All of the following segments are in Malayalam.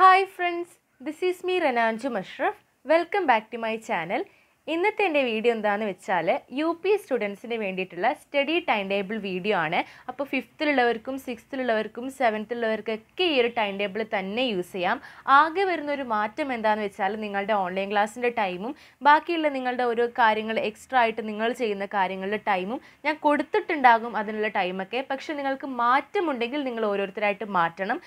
hi friends this is me Renanju Mashraf welcome back to my channel ഇന്നത്തെ എൻ്റെ വീഡിയോ എന്താണെന്ന് വെച്ചാൽ യു പി സ്റ്റുഡൻസിന് വേണ്ടിയിട്ടുള്ള സ്റ്റഡി ടൈം ടേബിൾ വീഡിയോ ആണ് അപ്പോൾ ഫിഫ്ത്തിലുള്ളവർക്കും സിക്സ്ത്തിലുള്ളവർക്കും സെവൻത്തിലുള്ളവർക്കൊക്കെ ഈ ഒരു ടൈം ടേബിൾ തന്നെ യൂസ് ചെയ്യാം ആകെ വരുന്നൊരു മാറ്റം എന്താണെന്ന് വെച്ചാൽ നിങ്ങളുടെ ഓൺലൈൻ ക്ലാസ്സിൻ്റെ ടൈമും ബാക്കിയുള്ള നിങ്ങളുടെ ഓരോ കാര്യങ്ങൾ എക്സ്ട്രാ ആയിട്ട് നിങ്ങൾ ചെയ്യുന്ന കാര്യങ്ങളുടെ ടൈമും ഞാൻ കൊടുത്തിട്ടുണ്ടാകും അതിനുള്ള ടൈമൊക്കെ പക്ഷേ നിങ്ങൾക്ക് മാറ്റമുണ്ടെങ്കിൽ നിങ്ങൾ ഓരോരുത്തരായിട്ട് മാറ്റണം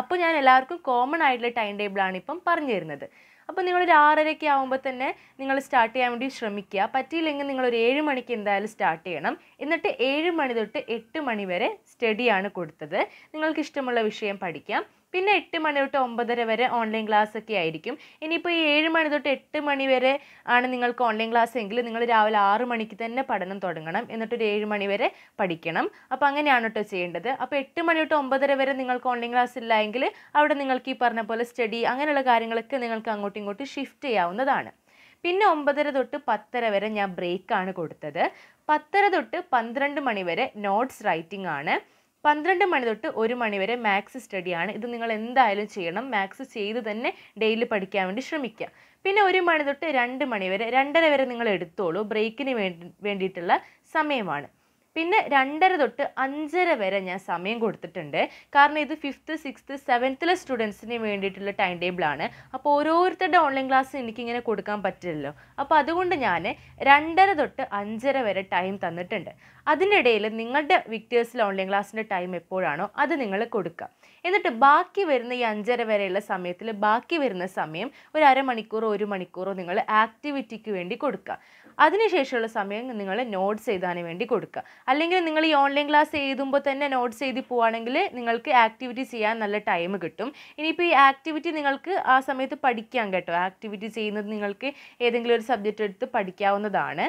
അപ്പോൾ ഞാൻ എല്ലാവർക്കും കോമൺ ആയിട്ടുള്ള ടൈം ടേബിളാണ് ഇപ്പം പറഞ്ഞു തരുന്നത് അപ്പോൾ നിങ്ങളൊരു ആറരയ്ക്ക് ആകുമ്പോൾ തന്നെ നിങ്ങൾ സ്റ്റാർട്ട് ചെയ്യാൻ വേണ്ടി ശ്രമിക്കുക പറ്റിയില്ലെങ്കിൽ നിങ്ങളൊരു ഏഴ് മണിക്ക് എന്തായാലും സ്റ്റാർട്ട് ചെയ്യണം എന്നിട്ട് ഏഴ് മണി തൊട്ട് എട്ട് മണി വരെ സ്റ്റഡിയാണ് കൊടുത്തത് നിങ്ങൾക്ക് ഇഷ്ടമുള്ള വിഷയം പഠിക്കാം പിന്നെ എട്ട് മണി തൊട്ട് ഒമ്പതര വരെ ഓൺലൈൻ ക്ലാസ് ഒക്കെ ആയിരിക്കും ഇനിയിപ്പോൾ ഈ ഏഴ് മണി തൊട്ട് എട്ട് മണി വരെ ആണ് നിങ്ങൾക്ക് ഓൺലൈൻ ക്ലാസ് എങ്കിൽ നിങ്ങൾ രാവിലെ ആറ് മണിക്ക് തന്നെ പഠനം തുടങ്ങണം എന്നിട്ടൊരു ഏഴ് മണി വരെ പഠിക്കണം അപ്പോൾ അങ്ങനെയാണ് കേട്ടോ ചെയ്യേണ്ടത് അപ്പോൾ എട്ട് മണി തൊട്ട് ഒമ്പതര വരെ നിങ്ങൾക്ക് ഓൺലൈൻ ക്ലാസ് ഇല്ലായെങ്കിൽ അവിടെ നിങ്ങൾക്ക് ഈ പറഞ്ഞ പോലെ സ്റ്റഡി അങ്ങനെയുള്ള കാര്യങ്ങളൊക്കെ നിങ്ങൾക്ക് അങ്ങോട്ടും ഇങ്ങോട്ടും ഷിഫ്റ്റ് ചെയ്യാവുന്നതാണ് പിന്നെ ഒമ്പതര തൊട്ട് പത്തര വരെ ഞാൻ ബ്രേക്കാണ് കൊടുത്തത് പത്തര തൊട്ട് പന്ത്രണ്ട് മണി വരെ നോട്ട്സ് റൈറ്റിംഗ് ആണ് പന്ത്രണ്ട് മണി തൊട്ട് ഒരു മണി വരെ മാത്സ് സ്റ്റഡിയാണ് ഇത് നിങ്ങൾ എന്തായാലും ചെയ്യണം മാത്സ് ചെയ്ത് തന്നെ ഡെയിലി പഠിക്കാൻ വേണ്ടി ശ്രമിക്കുക പിന്നെ ഒരു മണി തൊട്ട് രണ്ട് മണി വരെ രണ്ടര വരെ നിങ്ങൾ എടുത്തോളൂ ബ്രേക്കിന് വേണ്ടി വേണ്ടിയിട്ടുള്ള സമയമാണ് പിന്നെ രണ്ടര തൊട്ട് അഞ്ചര വരെ ഞാൻ സമയം കൊടുത്തിട്ടുണ്ട് കാരണം ഇത് ഫിഫ്ത്ത് സിക്സ്ത്ത് സെവൻത്തിലെ സ്റ്റുഡൻസിന് വേണ്ടിയിട്ടുള്ള ടൈം ടേബിളാണ് അപ്പോൾ ഓരോരുത്തരുടെ ഓൺലൈൻ ക്ലാസ് എനിക്കിങ്ങനെ കൊടുക്കാൻ പറ്റില്ലല്ലോ അപ്പോൾ അതുകൊണ്ട് ഞാൻ രണ്ടര തൊട്ട് അഞ്ചര വരെ ടൈം തന്നിട്ടുണ്ട് അതിനിടയിൽ നിങ്ങളുടെ വിക്ടേഴ്സിൽ ഓൺലൈൻ ക്ലാസ്സിൻ്റെ ടൈം എപ്പോഴാണോ അത് നിങ്ങൾ കൊടുക്കുക എന്നിട്ട് ബാക്കി വരുന്ന ഈ അഞ്ചര വരെയുള്ള സമയത്തിൽ ബാക്കി വരുന്ന സമയം ഒരു അരമണിക്കൂറോ ഒരു മണിക്കൂറോ നിങ്ങൾ ആക്ടിവിറ്റിക്ക് വേണ്ടി കൊടുക്കുക അതിനുശേഷമുള്ള സമയം നിങ്ങൾ നോട്ട്സ് എഴുതാൻ വേണ്ടി കൊടുക്കുക അല്ലെങ്കിൽ നിങ്ങൾ ഈ ഓൺലൈൻ ക്ലാസ് എഴുതുമ്പോൾ തന്നെ നോട്ട്സ് എഴുതി പോവുകയാണെങ്കിൽ നിങ്ങൾക്ക് ആക്ടിവിറ്റി ചെയ്യാൻ നല്ല ടൈം കിട്ടും ഇനിയിപ്പോൾ ഈ ആക്ടിവിറ്റി നിങ്ങൾക്ക് ആ സമയത്ത് പഠിക്കാം കേട്ടോ ആക്ടിവിറ്റി ചെയ്യുന്നത് നിങ്ങൾക്ക് ഏതെങ്കിലും ഒരു സബ്ജക്റ്റ് എടുത്ത് പഠിക്കാവുന്നതാണ്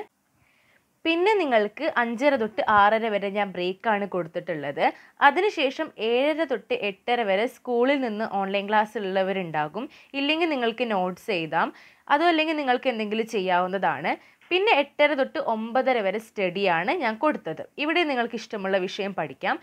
പിന്നെ നിങ്ങൾക്ക് അഞ്ചര തൊട്ട് ആറര വരെ ഞാൻ ബ്രേക്കാണ് കൊടുത്തിട്ടുള്ളത് അതിനുശേഷം ഏഴര തൊട്ട് എട്ടര വരെ സ്കൂളിൽ നിന്ന് ഓൺലൈൻ ക്ലാസ് ഉള്ളവരുണ്ടാകും ഇല്ലെങ്കിൽ നിങ്ങൾക്ക് നോട്ട്സ് എഴുതാം അതോ അല്ലെങ്കിൽ നിങ്ങൾക്ക് എന്തെങ്കിലും ചെയ്യാവുന്നതാണ് പിന്നെ എട്ടര തൊട്ട് ഒമ്പതര വരെ സ്റ്റഡിയാണ് ഞാൻ കൊടുത്തത് ഇവിടെ നിങ്ങൾക്ക് ഇഷ്ടമുള്ള വിഷയം പഠിക്കാം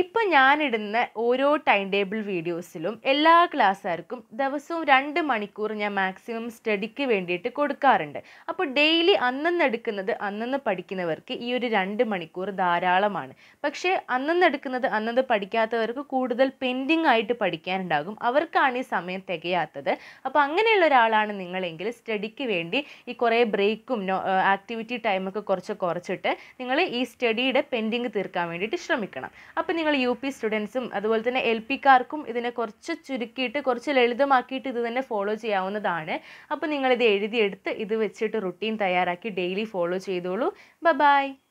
ഇപ്പം ഞാനിടുന്ന ഓരോ ടൈം ടേബിൾ വീഡിയോസിലും എല്ലാ ക്ലാസ്സുകാർക്കും ദിവസവും രണ്ട് മണിക്കൂർ ഞാൻ മാക്സിമം സ്റ്റഡിക്ക് വേണ്ടിയിട്ട് കൊടുക്കാറുണ്ട് അപ്പോൾ ഡെയിലി അന്നന്ന് എടുക്കുന്നത് അന്നന്ന് പഠിക്കുന്നവർക്ക് ഈ ഒരു രണ്ട് മണിക്കൂർ ധാരാളമാണ് പക്ഷേ അന്നന്ന് എടുക്കുന്നത് അന്നന്ന് പഠിക്കാത്തവർക്ക് കൂടുതൽ പെൻഡിങ് ആയിട്ട് പഠിക്കാനുണ്ടാകും അവർക്കാണ് ഈ സമയം തികയാത്തത് അപ്പോൾ അങ്ങനെയുള്ള ഒരാളാണ് നിങ്ങളെങ്കിൽ സ്റ്റഡിക്ക് വേണ്ടി ഈ കുറേ ബ്രേക്കും ആക്ടിവിറ്റി ടൈമൊക്കെ കുറച്ച് കുറച്ചിട്ട് നിങ്ങൾ ഈ സ്റ്റഡിയുടെ പെൻഡിങ് തീർക്കാൻ വേണ്ടിയിട്ട് ശ്രമിക്കണം അപ്പോൾ നിങ്ങൾ യു പി സ്റ്റുഡൻസും അതുപോലെ തന്നെ എൽ പിക്കാർക്കും ഇതിനെ കുറച്ച് ചുരുക്കിയിട്ട് കുറച്ച് ലളിതമാക്കിയിട്ട് ഇത് തന്നെ ഫോളോ ചെയ്യാവുന്നതാണ് അപ്പോൾ നിങ്ങളിത് എഴുതിയെടുത്ത് ഇത് വെച്ചിട്ട് റുട്ടീൻ തയ്യാറാക്കി ഡെയിലി ഫോളോ ചെയ്തോളൂ ബ ബായ്